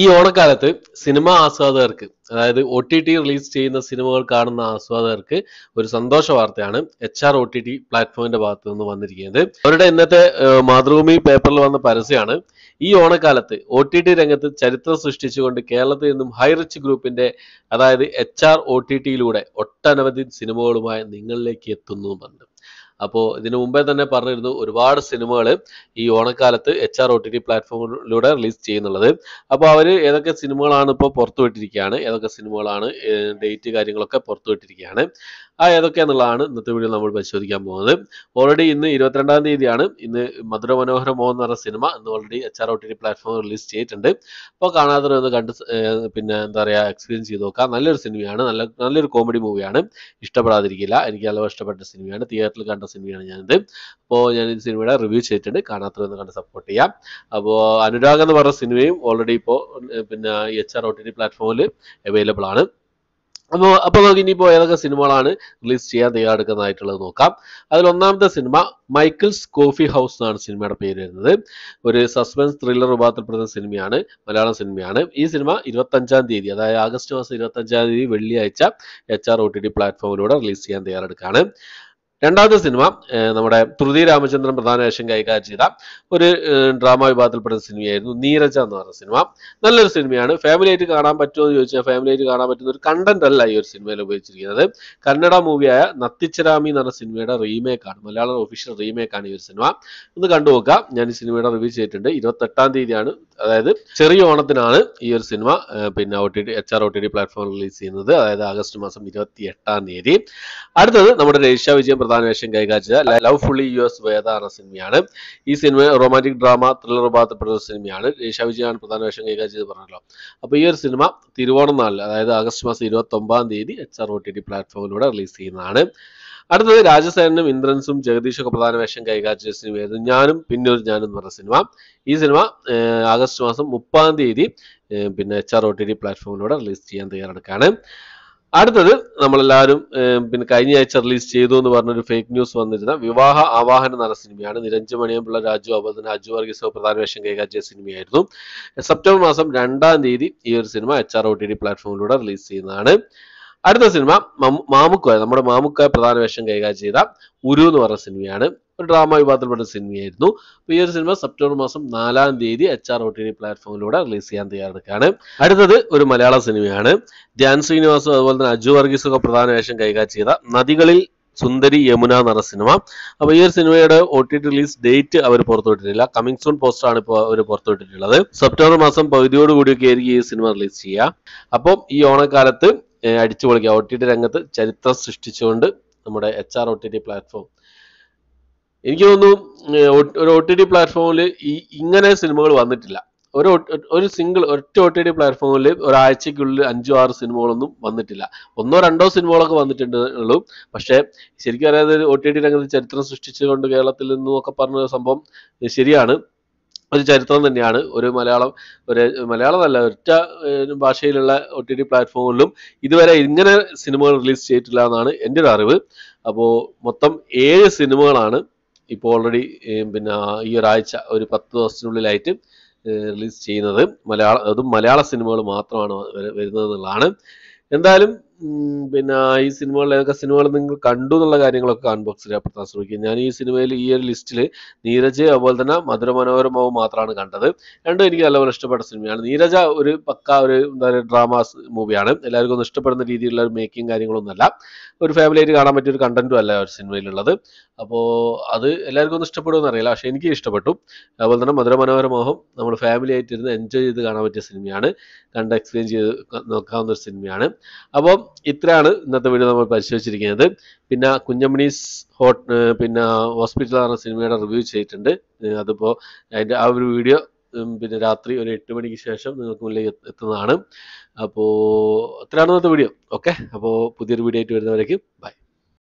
ഈ ഓണക്കാലത്ത് സിനിമ ആസ്വാദകർക്ക് അതായത് ഒ ടി ടി റിലീസ് ചെയ്യുന്ന സിനിമകൾ കാണുന്ന ആസ്വാദകർക്ക് ഒരു സന്തോഷ വാർത്തയാണ് H R O T T പ്ലാറ്റ്ഫോമിന്റെ ഭാഗത്തു നിന്ന് വന്നിരിക്കുന്നത് അവരുടെ ഇന്നത്തെ മാതൃഭൂമി പേപ്പറിൽ വന്ന പരസ്യമാണ് ഈ ഓണക്കാലത്ത് ഒ ടി ടി രംഗത്ത് ചരിത്രം സൃഷ്ടിച്ചുകൊണ്ട് കേരളത്തിൽ നിന്നും ഹൈറിച്ച് ഗ്രൂപ്പിന്റെ അതായത് എച്ച് ആർ ഒ ടി ടിയിലൂടെ ഒട്ടനവധി സിനിമകളുമായി നിങ്ങളിലേക്ക് എത്തുന്നു എന്നുണ്ട് അപ്പോൾ ഇതിനു മുമ്പേ തന്നെ പറഞ്ഞിരുന്നു ഒരുപാട് സിനിമകൾ ഈ ഓണക്കാലത്ത് H R O T T പ്ലാറ്റ്ഫോമിലൂടെ റിലീസ് ചെയ്യുന്നുള്ളത് അപ്പോൾ അവർ ഏതൊക്കെ സിനിമകളാണ് ഇപ്പോൾ പുറത്തുവിട്ടിരിക്കുകയാണ് ഏതൊക്കെ സിനിമകളാണ് ഡേറ്റ് കാര്യങ്ങളൊക്കെ പുറത്തുവിട്ടിരിക്കുകയാണ് ആ ഏതൊക്കെയാന്നുള്ളതാണ് ഇന്നത്തെ വീഡിയോ നമ്മൾ പരിശോധിക്കാൻ പോകുന്നത് ഓൾറെഡി ഇന്ന് ഇരുപത്തിരണ്ടാം തീയതിയാണ് ഇന്ന് മധുര മനോഹര മോഹൻ എന്ന് പറഞ്ഞ സിനിമ ഇന്ന് already H R O T T പ്ലാറ്റ്ഫോമിൽ റിലീസ് ചെയ്തിട്ടുണ്ട് അപ്പോൾ ഒന്ന് കണ്ട് പിന്നെ എന്താ പറയുക എക്സ്പീരിയൻസ് ചെയ്ത് നോക്കാം നല്ലൊരു സിനിമയാണ് നല്ല നല്ലൊരു കോമഡി മൂവിയാണ് ഇഷ്ടപ്പെടാതിരിക്കില്ല എനിക്ക് നല്ല ഇഷ്ടപ്പെട്ട സിനിമയാണ് തിയേറ്ററിൽ കണ്ട കണ്ട സിനിമയാണ് ഞാനിത് അപ്പോൾ ഞാൻ ഈ സിനിമയുടെ റിവ്യൂ ചെയ്തിട്ടുണ്ട് കാണാത്തവരെന്ന് കണ്ട് സപ്പോർട്ട് ചെയ്യാം അപ്പോൾ അനുരാഗ് എന്ന് പറഞ്ഞ സിനിമയും ഓൾറെഡി ഇപ്പോൾ പിന്നെ H R O T T പ്ലാറ്റ്ഫോമിൽ അവൈലബിൾ ആണ് അപ്പോൾ അപ്പോൾ നമുക്ക് ഇനിയിപ്പോൾ ഏതൊക്കെ സിനിമകളാണ് റിലീസ് ചെയ്യാൻ തയ്യാറെടുക്കുന്നതായിട്ടുള്ളത് നോക്കാം അതിൽ ഒന്നാമത്തെ സിനിമ മൈക്കിൾസ് കോഫി ഹൗസ് എന്നാണ് സിനിമയുടെ പേര് വരുന്നത് ഒരു സസ്പെൻസ് ത്രില്ലർ വിഭാഗത്തിൽപ്പെടുന്ന സിനിമയാണ് മലയാളം സിനിമയാണ് ഈ സിനിമ ഇരുപത്തഞ്ചാം തീയതി അതായത് ആഗസ്റ്റ് മാസം ഇരുപത്തഞ്ചാം തീയതി വെള്ളിയാഴ്ച H R O T T പ്ലാറ്റ്ഫോമിലൂടെ റിലീസ് ചെയ്യാൻ തയ്യാറെടുക്കുകയാണ് രണ്ടാമത്തെ സിനിമ നമ്മുടെ പൃഥ്വി രാമചന്ദ്രൻ പ്രധാന വേഷം കൈകാര്യം ചെയ്ത ഒരു ഡ്രാമ വിഭാഗത്തിൽപ്പെട്ട സിനിമയായിരുന്നു നീരജ എന്ന് പറഞ്ഞ സിനിമ നല്ലൊരു സിനിമയാണ് ഫാമിലി ആയിട്ട് കാണാൻ പറ്റുമോ എന്ന് ചോദിച്ചാൽ ഫാമിലി ആയിട്ട് കാണാൻ പറ്റുന്ന ഒരു കണ്ടന്റ് അല്ല ഈ ഒരു സിനിമയിൽ ഉപയോഗിച്ചിരിക്കുന്നത് കന്നഡ മൂവിയായ നത്തിച്ചരാമി എന്ന് പറഞ്ഞ സിനിമയുടെ ആണ് മലയാളം ഒഫീഷ്യൽ റീമേക്ക് ആണ് ഈ ഒരു സിനിമ ഒന്ന് കണ്ടുപോക്കുക ഞാൻ ഈ സിനിമയുടെ റിവ്യൂ ചെയ്തിട്ടുണ്ട് ഇരുപത്തെട്ടാം തീയതിയാണ് അതായത് ചെറിയ ഓണത്തിനാണ് ഈ ഒരു സിനിമ പിന്നെ O T T H R O T T platform release ചെയ്യുന്നത് അതായത് ആഗസ്റ്റ് മാസം ഇരുപത്തി എട്ടാം തീയതി അടുത്തത് നമ്മുടെ രേഷ്യ വിജയം പ്രധാന വേഷം കൈകാര്യം ചെയ്ത lovefully yours Veda എന്ന സിനിമയാണ് ഈ സിനിമ റൊമാൻറ്റിക് ഡ്രാമ ത്രില്ലർ വിഭാഗത്തിൽപ്പെട്ട ഒരു സിനിമയാണ് രേഷ വിജയാണ് പ്രധാന വേഷം കൈകാര്യം ചെയ്ത് പറഞ്ഞല്ലോ അപ്പോൾ ഈ ഒരു സിനിമ തിരുവോണം നാളിൽ അതായത് ആഗസ്റ്റ് മാസം ഒമ്പതാം തീയതി H R O T T പ്ലാറ്റ്ഫോമിലൂടെ റിലീസ് ചെയ്യുന്നതാണ് അടുത്തത് രാജസേനനും ഇന്ദ്രൻസും ജഗദീഷൊക്കെ പ്രധാന വേഷം കൈകാര്യം ചെയ്ത സിനിമയായിരുന്നു ഞാനും പിന്നെ ഒരു ഞാനും എന്ന് പറഞ്ഞ സിനിമ ഈ സിനിമ ആഗസ്റ്റ് മാസം മുപ്പതാം തീയതി പിന്നെ H R O T T പ്ലാറ്റ്ഫോമിലൂടെ റിലീസ് ചെയ്യാൻ തയ്യാറെടുക്കുകയാണ് അടുത്തത് നമ്മളെല്ലാവരും പിന്നെ കഴിഞ്ഞ ആഴ്ച റിലീസ് ചെയ്തു എന്ന് പറഞ്ഞൊരു ഫേക്ക് ന്യൂസ് വന്നിരുന്ന വിവാഹ ആവാഹനം എന്ന സിനിമയാണ് നിരഞ്ജ് മണിയമ്പിള്ള രാജു അതുപോലെ തന്നെ അജു വർഗീസ് പ്രധാന വേഷം കൈകാര്യം ചെയ്ത സിനിമയായിരുന്നു സെപ്റ്റംബർ മാസം രണ്ടാം തീയതി ഈ ഒരു സിനിമ H R O T D പ്ലാറ്റ്ഫോമിലൂടെ റിലീസ് ചെയ്യുന്നതാണ് അടുത്ത സിനിമ മാമുക്കോയ നമ്മുടെ മാമുക്കോയ പ്രധാന വേഷം കൈകാര്യം ചെയ്ത ഉരു എന്ന് പറഞ്ഞ സിനിമയാണ് ഒരു ഡ്രാമ വിഭാഗത്തിൽപ്പെട്ട സിനിമയായിരുന്നു ഈ ഒരു സിനിമ സെപ്റ്റംബർ മാസം നാലാം തീയതി എച്ച് ആർ ഒ ടി പ്ലാറ്റ്ഫോമിലൂടെ റിലീസ് ചെയ്യാൻ തയ്യാറെടുക്കുകയാണ് അടുത്തത് ഒരു മലയാള സിനിമയാണ് ധ്യാൻ ശ്രീനിവാസും അതുപോലെ തന്നെ അജു വർഗീസും ഒക്കെ പ്രധാന വേഷം കൈകാര്യം ചെയ്ത നദികളിൽ സുന്ദരി യമുന എന്ന പറഞ്ഞ സിനിമ അപ്പോൾ ഈ ഒരു സിനിമയുടെ O T T release date അവർ പുറത്തുവിട്ടിട്ടില്ല കമ്മിങ് സൂൺ പോസ്റ്റർ ആണ് ഇപ്പോൾ അവർ പുറത്തുവിട്ടിട്ടുള്ളത് സെപ്റ്റംബർ മാസം പകുതിയോടുകൂടിയൊക്കെ ആയിരിക്കും ഈ സിനിമ റിലീസ് ചെയ്യുക അപ്പം ഈ ഓണക്കാലത്ത് അടിച്ചു പൊളിക്കുക ഒ ടി ടി രംഗത്ത് ചരിത്രം സൃഷ്ടിച്ചുകൊണ്ട് നമ്മുടെ H R O T T platform എനിക്ക് തോന്നുന്നു ഒരു ഒ ടി ടി പ്ലാറ്റ്ഫോമിൽ ഈ ഇങ്ങനെ സിനിമകൾ വന്നിട്ടില്ല ഒരു ഒരു സിംഗിൾ ഒറ്റ ഒ ടി ടി പ്ലാറ്റ്ഫോമിൽ ഒരാഴ്ചക്കുള്ളിൽ അഞ്ചോ ആറ് സിനിമകളൊന്നും വന്നിട്ടില്ല ഒന്നോ രണ്ടോ സിനിമകളൊക്കെ വന്നിട്ടുണ്ടുള്ളൂ പക്ഷേ ശരിക്കും അറിയാതെ ഒ ടി ടി രംഗത്ത് ചരിത്രം സൃഷ്ടിച്ചുകൊണ്ട് കേരളത്തിൽ നിന്നൊക്കെ പറഞ്ഞ സംഭവം ശരിയാണ് ഒരു ചരിത്രം തന്നെയാണ് ഒരു മലയാളം ഒരു മലയാളമല്ല ഒറ്റ ഭാഷയിലുള്ള ഒ ടി ടി പ്ലാറ്റ്ഫോമുകളിലും ഇതുവരെ ഇങ്ങനെ സിനിമകൾ റിലീസ് ചെയ്തിട്ടില്ല എന്നാണ് എൻ്റെ ഒരു അറിവ് അപ്പോൾ മൊത്തം ഏഴ് സിനിമകളാണ് ഇപ്പോൾ ഓൾറെഡി പിന്നെ ഈ ഒരാഴ്ച ഒരു പത്ത് ദിവസത്തിനുള്ളിലായിട്ട് റിലീസ് ചെയ്യുന്നത് മലയാള അതും മലയാള സിനിമകൾ മാത്രമാണ് വരുന്നത് എന്നുള്ളതാണ് എന്തായാലും പിന്നെ ഈ സിനിമകളിൽ ഏതൊക്കെ സിനിമകൾ നിങ്ങൾ കണ്ടു എന്നുള്ള കാര്യങ്ങളൊക്കെ അൺബോക്സ് രേഖപ്പെടുത്താൻ ശ്രമിക്കും ഞാൻ ഈ സിനിമയിൽ ഈ ഒരു ലിസ്റ്റിൽ നീരജ് അതുപോലെ തന്നെ മധുര മാത്രമാണ് കണ്ടത് രണ്ടും എനിക്ക് നല്ലപോലെ ഇഷ്ടപ്പെട്ട സിനിമയാണ് നീരജ ഒരു പക്ക ഒരു എന്താ പറയുക ഡ്രാമ മൂവിയാണ് എല്ലാവർക്കും ഒന്നും ഇഷ്ടപ്പെടുന്ന രീതിയിലുള്ള ഒരു മേക്കിംഗ് കാര്യങ്ങളൊന്നുമല്ല ഒരു ഫാമിലിയായിട്ട് കാണാൻ പറ്റിയ ഒരു കണ്ടന്റും അല്ല ഒരു സിനിമയിലുള്ളത് അപ്പോൾ അത് എല്ലാവർക്കും ഒന്നും ഇഷ്ടപ്പെടുമെന്ന് അറിയില്ല പക്ഷേ എനിക്ക് ഇഷ്ടപ്പെട്ടു അതുപോലെ തന്നെ മധുര മനോരമോഹം നമ്മൾ ഫാമിലി ആയിട്ടിരുന്ന് എൻജോയ് ചെയ്ത് കാണാൻ പറ്റിയ സിനിമയാണ് കണ്ട് എക്സ്പീരിയൻസ് ചെയ്ത് നോക്കാവുന്ന ഒരു സിനിമയാണ് അപ്പം ഇത്രയാണ് ഇന്നത്തെ വീഡിയോ നമ്മൾ പരിശോധിച്ചിരിക്കുന്നത് പിന്നെ കുഞ്ഞമണീസ് ഹോട്ട് പിന്നെ ഹോസ്പിറ്റൽ പറഞ്ഞ സിനിമയുടെ റിവ്യൂ ചെയ്തിട്ടുണ്ട് അതിപ്പോൾ അതിൻ്റെ ആ ഒരു വീഡിയോ പിന്നെ രാത്രി ഒരു എട്ട് മണിക്ക് ശേഷം നിങ്ങൾക്ക് മുന്നിൽ എത്തുന്നതാണ് അപ്പോൾ അത്രയാണ് ഇന്നത്തെ വീഡിയോ ഓക്കെ അപ്പോൾ പുതിയൊരു വീഡിയോ ആയിട്ട് വരുന്നവരേക്കും ബൈ